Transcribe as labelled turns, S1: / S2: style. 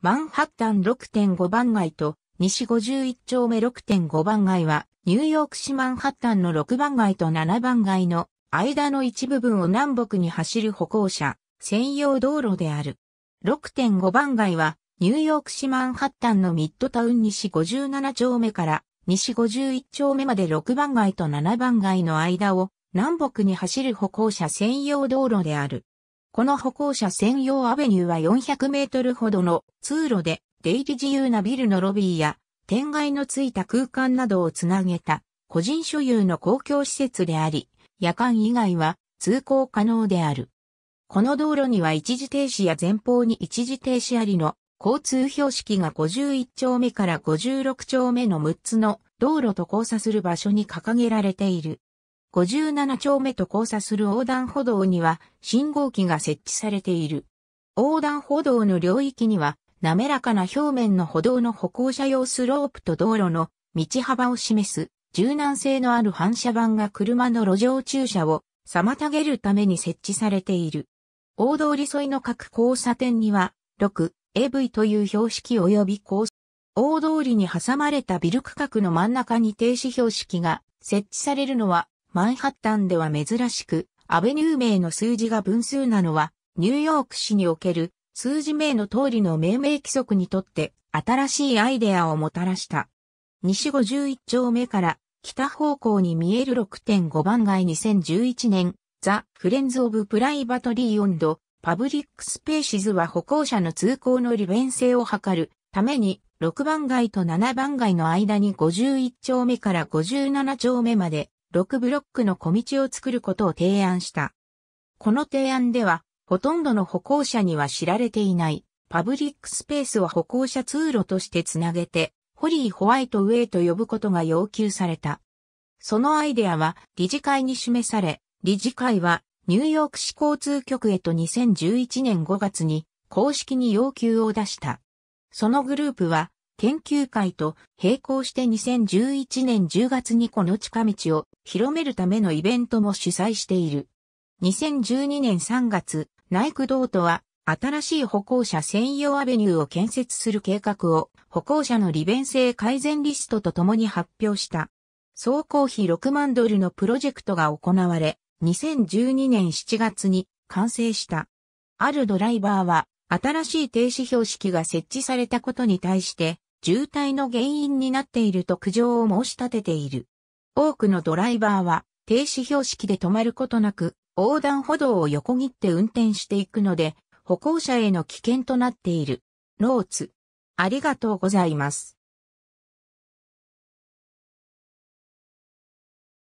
S1: マンハッタン6.5番街と西51丁目6.5番街はニューヨーク市マンハッタンの6番街と7番街の間の一部分を南北に走る歩行者専用道路である。6.5番街はニューヨーク市マンハッタンのミッドタウン西57丁目から西51丁目まで6番街と7番街の間を南北に走る歩行者専用道路である。この歩行者専用アベニューは400メートルほどの通路で出入り自由なビルのロビーや天外のついた空間などをつなげた個人所有の公共施設であり、夜間以外は通行可能である。この道路には一時停止や前方に一時停止ありの交通標識が51丁目から56丁目の6つの道路と交差する場所に掲げられている。57丁目と交差する横断歩道には信号機が設置されている。横断歩道の領域には滑らかな表面の歩道の歩行者用スロープと道路の道幅を示す柔軟性のある反射板が車の路上駐車を妨げるために設置されている。大通り沿いの各交差点には、6、AV という標識及び交差大通りに挟まれたビル区画の真ん中に停止標識が設置されるのはマンハッタンでは珍しく、アベニュー名の数字が分数なのは、ニューヨーク市における数字名の通りの命名規則にとって新しいアイデアをもたらした。西51丁目から北方向に見える6.5番街2011年、ザ・フレンズ・オブ・プライバトリー・オンド・パブリック・スペーシズは歩行者の通行の利便性を図るために、6番街と7番街の間に51丁目から57丁目まで6ブロックの小道を作ることを提案した。この提案では、ほとんどの歩行者には知られていない、パブリックスペースを歩行者通路としてつなげて、ホリー・ホワイト・ウェイと呼ぶことが要求された。そのアイデアは理事会に示され、理事会はニューヨーク市交通局へと2011年5月に公式に要求を出した。そのグループは研究会と並行して2011年10月にこの近道を広めるためのイベントも主催している。2012年3月、内駆道とは新しい歩行者専用アベニューを建設する計画を歩行者の利便性改善リストと共に発表した。総工費6万ドルのプロジェクトが行われ、2012年7月に完成した。あるドライバーは新しい停止標識が設置されたことに対して渋滞の原因になっていると苦情を申し立てている。多くのドライバーは停止標識で止まることなく横断歩道を横切って運転していくので歩行者への危険となっている。ノーツ。ありがとうございます。